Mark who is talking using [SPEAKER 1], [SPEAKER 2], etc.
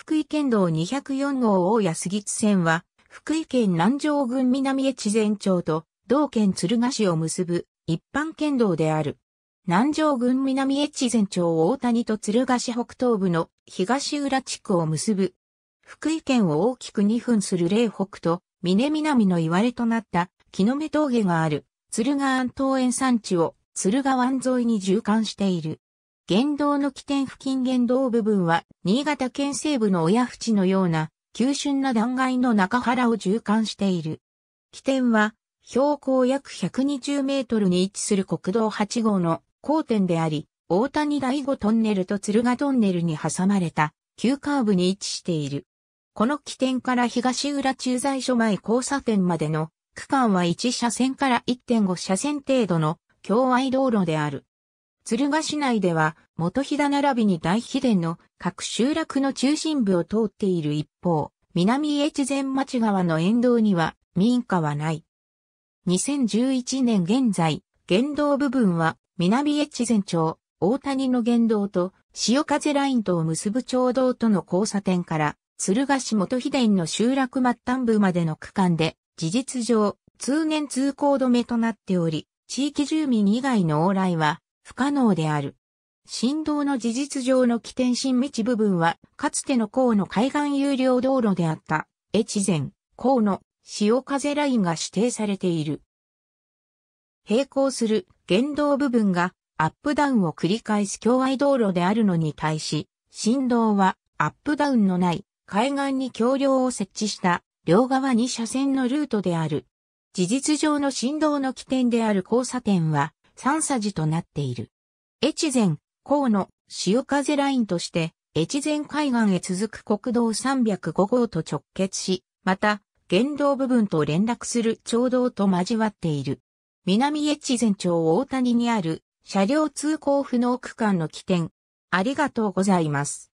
[SPEAKER 1] 福井県道204号大谷杉津線は、福井県南城郡南越前町と、同県鶴賀市を結ぶ一般県道である。南城郡南越前町大谷と鶴賀市北東部の東浦地区を結ぶ。福井県を大きく2分する霊北と、峰南の言われとなった木の目峠がある、鶴賀安東園山地を鶴賀湾沿いに縦貫している。原動の起点付近原動部分は、新潟県西部の親淵のような、急峻な断崖の中原を縦貫している。起点は、標高約120メートルに位置する国道8号の交点であり、大谷第5トンネルと鶴ヶトンネルに挟まれた、急カーブに位置している。この起点から東浦駐在所前交差点までの区間は1車線から1.5車線程度の境外道路である。鶴ヶ市内では、元飛騨並びに大秘伝の各集落の中心部を通っている一方、南越前町川の沿道には民家はない。2011年現在、原道部分は南越前町、大谷の原道と潮風ラインとを結ぶ町道との交差点から、鶴ヶ市元飛伝の集落末端部までの区間で、事実上、通年通行止めとなっており、地域住民以外の往来は不可能である。振動の事実上の起点新道部分は、かつての河の海岸有料道路であった、越前、河野、潮風ラインが指定されている。並行する原動部分がアップダウンを繰り返す境外道路であるのに対し、振動はアップダウンのない海岸に橋梁を設置した両側に車線のルートである。事実上の振動の起点である交差点は三匙となっている。越前、河野、潮風ラインとして、越前海岸へ続く国道305号と直結し、また、原道部分と連絡する町道と交わっている。南越前町大谷にある車両通行不能区間の起点。ありがとうございます。